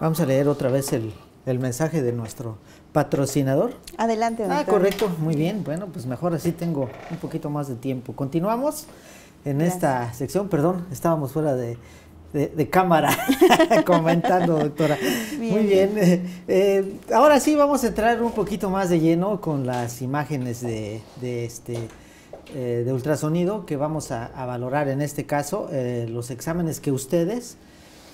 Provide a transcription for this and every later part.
Vamos a leer otra vez el, el mensaje de nuestro patrocinador. Adelante, doctor. Ah, correcto, muy bien. Bueno, pues mejor así tengo un poquito más de tiempo. Continuamos en esta sección. Perdón, estábamos fuera de, cámara comentando, doctora. muy bien. Eh, eh, ahora sí vamos a entrar un poquito más de lleno con las imágenes de, de este eh, de ultrasonido que vamos a, valorar en este caso los exámenes que ustedes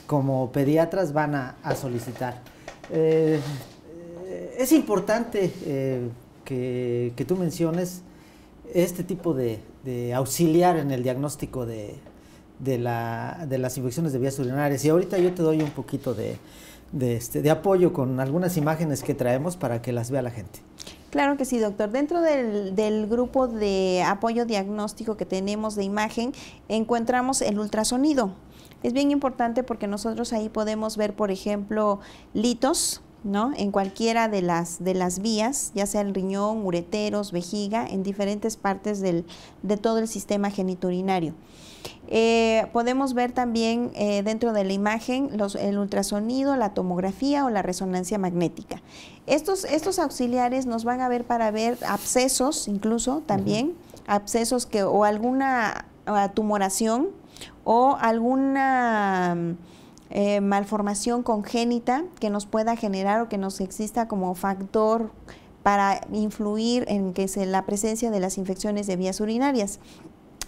como pediatras van a, solicitar. Eh, es importante eh, que, tú menciones este tipo de, auxiliar en el diagnóstico de, las infecciones de vías urinarias. Y ahorita yo te doy un poquito este, de, apoyo con algunas imágenes que traemos para que las vea la gente. Claro que sí, doctor. Dentro del, grupo de apoyo diagnóstico que tenemos de imagen, encontramos el ultrasonido. Es bien importante porque nosotros ahí podemos ver, por ejemplo, litos, ¿no? En cualquiera de las, de las vías, ya sea el riñón, ureteros, vejiga, en diferentes partes de todo el sistema geniturinario. Eh, podemos ver también eh, dentro de la imagen los, el ultrasonido, la tomografía o la resonancia magnética. Estos, estos auxiliares nos van a ver para ver abscesos, incluso también, abscesos que, o alguna ah, tumoración o alguna mm, eh, malformación congénita que nos pueda generar o que nos exista como factor para influir en que la presencia de las infecciones de vías urinarias.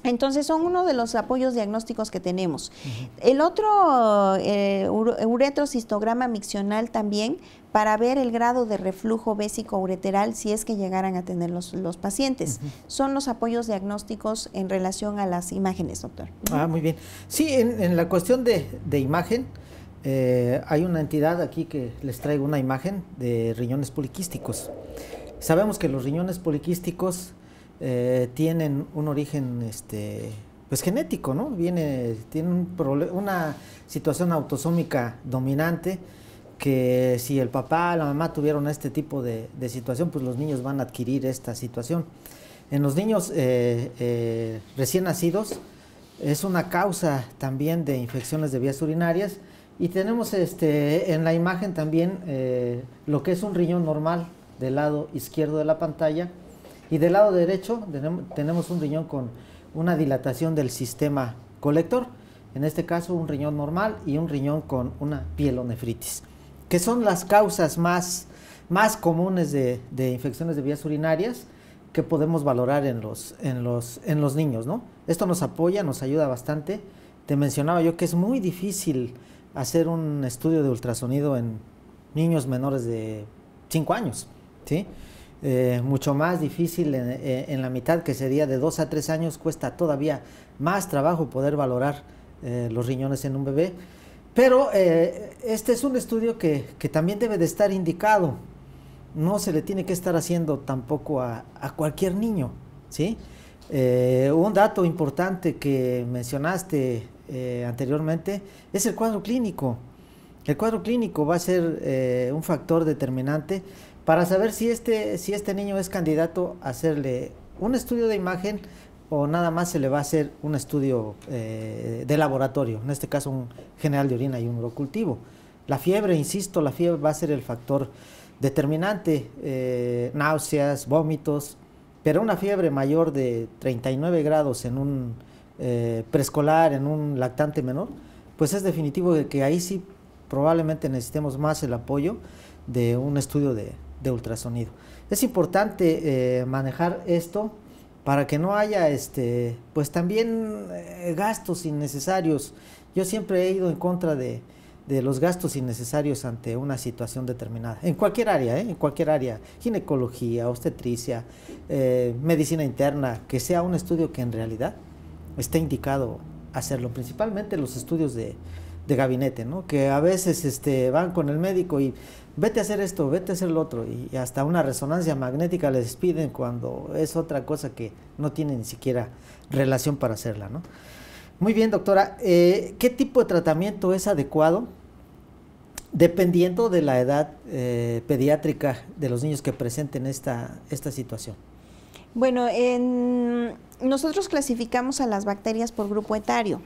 Entonces son uno de los apoyos diagnósticos que tenemos. El otro eh, uretrocistograma miccional también para ver el grado de reflujo bésico ureteral si es que llegaran a tener los, pacientes. Son los apoyos diagnósticos en relación a las imágenes, doctor. Ah, muy bien. Sí, en, la cuestión de, imagen, eh, hay una entidad aquí que les traigo una imagen de riñones poliquísticos. Sabemos que los riñones poliquísticos eh, tienen un origen este, pues genético, ¿no? Viene, tiene una situación autosómica dominante que si el papá, la mamá tuvieron este tipo de, situación, pues los niños van a adquirir esta situación. En los niños eh, eh, recién nacidos es una causa también de infecciones de vías urinarias y tenemos este, en la imagen también lo que es un riñón normal del lado izquierdo de la pantalla, y del lado derecho tenemos un riñón con una dilatación del sistema colector, en este caso un riñón normal y un riñón con una pielonefritis, que son las causas más, más comunes de, infecciones de vías urinarias que podemos valorar en los, en los, en los niños. ¿no? Esto nos apoya, nos ayuda bastante. Te mencionaba yo que es muy difícil hacer un estudio de ultrasonido en niños menores de 5 años. ¿sí? Eh, mucho más difícil eh, en, la mitad, que sería de 2 a 3 años, cuesta todavía más trabajo poder valorar eh, los riñones en un bebé. Pero este es un estudio que, también debe de estar indicado. No se le tiene que estar haciendo tampoco a, cualquier niño. ¿sí? un dato importante que mencionaste anteriormente es el cuadro clínico. El cuadro clínico va a ser un factor determinante para saber si este, si este niño es candidato a hacerle un estudio de imagen o nada más se le va a hacer un estudio eh, de laboratorio, en este caso un general de orina y un urocultivo. La fiebre, insisto, la fiebre va a ser el factor determinante, eh, náuseas, vómitos, pero una fiebre mayor de 39 grados en un eh, preescolar, en un lactante menor, pues es definitivo que ahí sí probablemente necesitemos más el apoyo de un estudio de, ultrasonido. Es importante eh, manejar esto para que no haya este pues también eh, gastos innecesarios. Yo siempre he ido en contra de, los gastos innecesarios ante una situación determinada, en cualquier área, ¿eh? en cualquier área, ginecología, obstetricia, medicina interna, que sea un estudio que en realidad esté indicado hacerlo, principalmente los estudios de, de gabinete, ¿no? Que a veces este, van con el médico y vete a hacer esto, vete a hacer lo otro, y hasta una resonancia magnética les piden cuando es otra cosa que no tiene ni siquiera relación para hacerla, ¿no? Muy bien, doctora, eh, ¿qué tipo de tratamiento es adecuado dependiendo de la edad eh, pediátrica de los niños que presenten esta, esta situación? Bueno, en, nosotros clasificamos a las bacterias por grupo etario.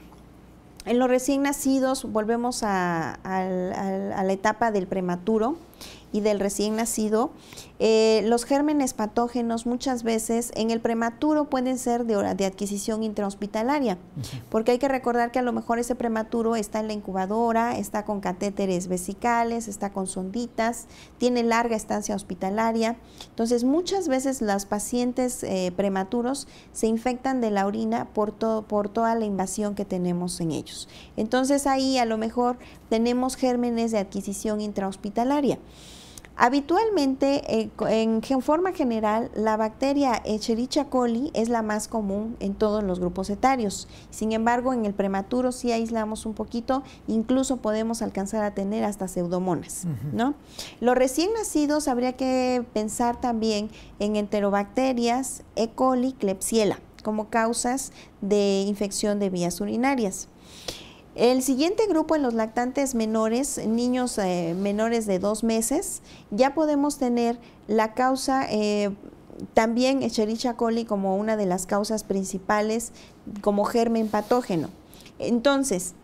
En los recién nacidos volvemos a, la etapa del prematuro y del recién nacido eh, los gérmenes patógenos muchas veces en el prematuro pueden ser de, de adquisición intrahospitalaria, porque hay que recordar que a lo mejor ese prematuro está en la incubadora, está con catéteres vesicales, está con sonditas, tiene larga estancia hospitalaria. Entonces muchas veces los pacientes eh, prematuros se infectan de la orina por toda la invasión que tenemos en ellos. Entonces ahí a lo mejor tenemos gérmenes de adquisición intrahospitalaria. Habitualmente, eh, en, forma general, la bacteria Escherichia coli es la más común en todos los grupos etarios. Sin embargo, en el prematuro sí aislamos un poquito, incluso podemos alcanzar a tener hasta pseudomonas, ¿no? Los recién nacidos habría que pensar también en enterobacterias, E. coli, Klebsiella como causas de infección de vías urinarias. El siguiente grupo en los lactantes menores, niños eh, menores de dos meses, ya podemos tener la causa, eh, también Escherichia coli como una de las causas principales como germen patógeno. Entonces,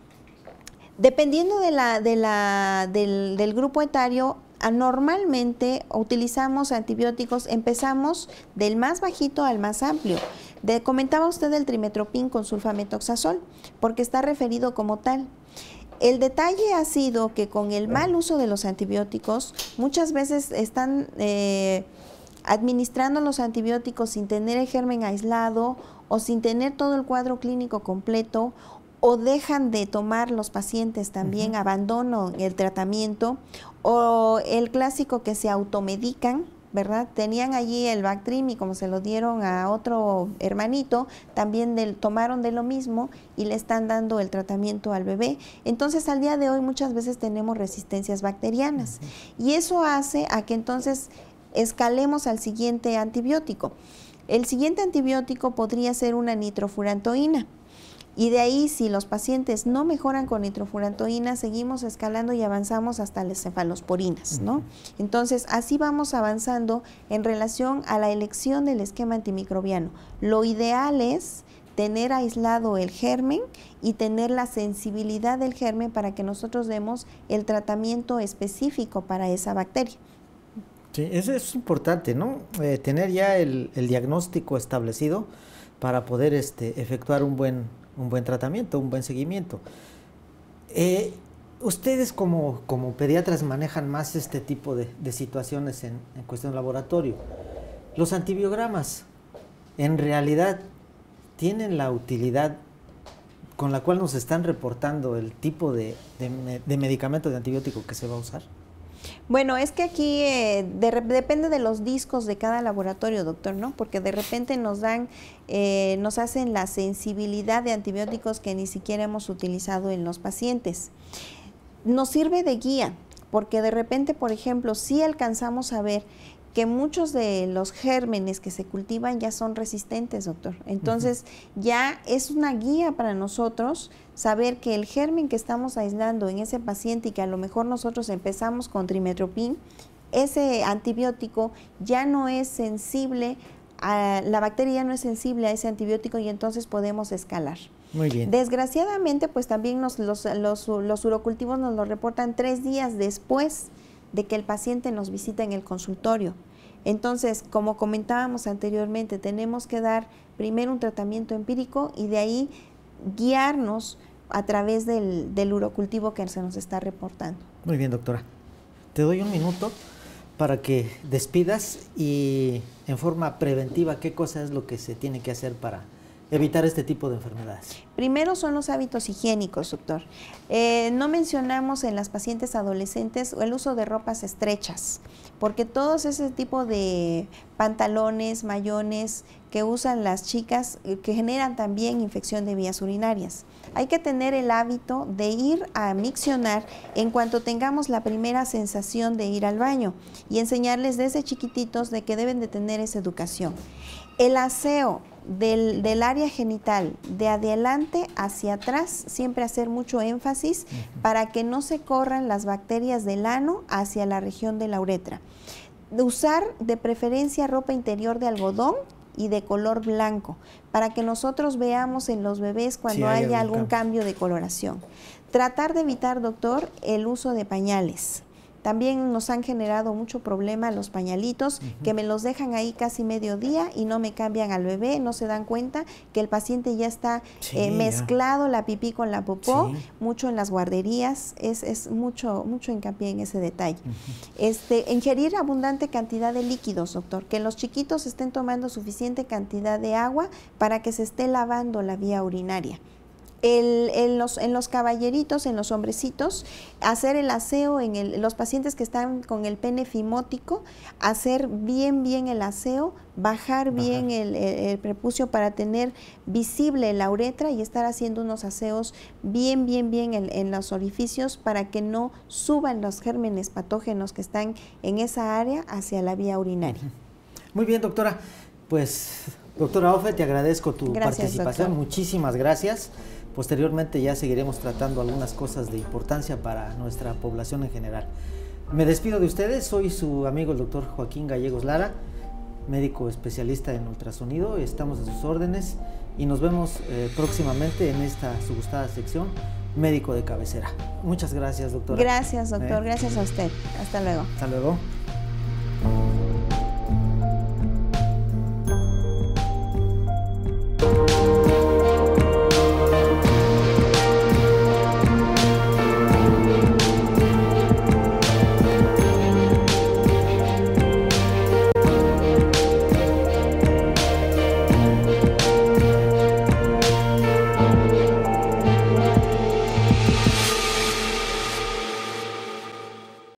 dependiendo de la, del, del grupo etario, normalmente utilizamos antibióticos, empezamos del más bajito al más amplio. De, comentaba usted el trimetropin con sulfametoxazol, porque está referido como tal. El detalle ha sido que con el mal uso de los antibióticos, muchas veces están eh, administrando los antibióticos sin tener el germen aislado o sin tener todo el cuadro clínico completo o dejan de tomar los pacientes también, abandonan el tratamiento o el clásico que se automedican ¿verdad? Tenían allí el Bactrim y como se lo dieron a otro hermanito, también tomaron de lo mismo y le están dando el tratamiento al bebé. Entonces al día de hoy muchas veces tenemos resistencias bacterianas y eso hace a que entonces escalemos al siguiente antibiótico. El siguiente antibiótico podría ser una nitrofurantoína. Y de ahí, si los pacientes no mejoran con nitrofurantoína, seguimos escalando y avanzamos hasta las cefalosporinas, ¿no? Entonces, así vamos avanzando en relación a la elección del esquema antimicrobiano. Lo ideal es tener aislado el germen y tener la sensibilidad del germen para que nosotros demos el tratamiento específico para esa bacteria. Sí, eso es importante, ¿no? Eh, tener ya el, el, diagnóstico establecido para poder este, efectuar un buen un buen tratamiento, un buen seguimiento. Eh, ¿Ustedes como, como, pediatras manejan más este tipo de, situaciones en, cuestión laboratorio? Los antibiogramas, en realidad, tienen la utilidad con la cual nos están reportando el tipo de medicamento de antibiótico que se va a usar. Bueno, es que aquí eh, depende de los discos de cada laboratorio, doctor, ¿no? Porque de repente nos dan, eh, nos hacen la sensibilidad de antibióticos que ni siquiera hemos utilizado en los pacientes. Nos sirve de guía, porque de repente, por ejemplo, si alcanzamos a ver que muchos de los gérmenes que se cultivan ya son resistentes, doctor. Entonces, ya es una guía para nosotros saber que el germen que estamos aislando en ese paciente y que a lo mejor nosotros empezamos con trimetropin, ese antibiótico ya no es sensible, a, la bacteria ya no es sensible a ese antibiótico y entonces podemos escalar. Muy bien. Desgraciadamente, pues también los, los, los urocultivos nos lo reportan tres días después de que el paciente nos visita en el consultorio. Entonces, como comentábamos anteriormente, tenemos que dar primero un tratamiento empírico y de ahí guiarnos a través del, del urocultivo que se nos está reportando. Muy bien, doctora. Te doy un minuto para que despidas y en forma preventiva qué cosa es lo que se tiene que hacer para evitar este tipo de enfermedades? Primero son los hábitos higiénicos, doctor. Eh, no mencionamos en las pacientes adolescentes el uso de ropas estrechas, porque todos ese tipo de pantalones, mayones que usan las chicas, eh, que generan también infección de vías urinarias. Hay que tener el hábito de ir a miccionar en cuanto tengamos la primera sensación de ir al baño y enseñarles desde chiquititos de que deben de tener esa educación. El aseo, del, área genital, de adelante hacia atrás, siempre hacer mucho énfasis para que no se corran las bacterias del ano hacia la región de la uretra. Usar de preferencia ropa interior de algodón y de color blanco, para que nosotros veamos en los bebés cuando haya algún cambio de coloración. Tratar de evitar, doctor, el uso de pañales también nos han generado mucho problema los pañalitos, que me los dejan ahí casi medio día y no me cambian al bebé, no se dan cuenta que el paciente ya está eh, mezclado la pipí con la popó, mucho en las guarderías, es, es, mucho, mucho hincapié en ese detalle. este, ingerir abundante cantidad de líquidos, doctor, que los chiquitos estén tomando suficiente cantidad de agua para que se esté lavando la vía urinaria en, los, en, los, caballeritos, en los hombrecitos, hacer el aseo en los pacientes que están con el pene fimótico, hacer bien, bien el aseo, bajar, bien el, prepucio para tener visible la uretra y estar haciendo unos aseos bien, bien, bien en, los orificios para que no suban los gérmenes patógenos que están en esa área hacia la vía urinaria. Muy bien, doctora. Pues, doctora Ofe, te agradezco tu participación. Muchísimas gracias. Posteriormente ya seguiremos tratando algunas cosas de importancia para nuestra población en general. Me despido de ustedes, soy su amigo el doctor Joaquín Gallegos Lara, médico especialista en ultrasonido, estamos a sus órdenes y nos vemos eh, próximamente en esta su gustada sección médico de cabecera. Muchas gracias, doctor. Gracias, doctor. Eh. Gracias a usted. Hasta luego. Hasta luego.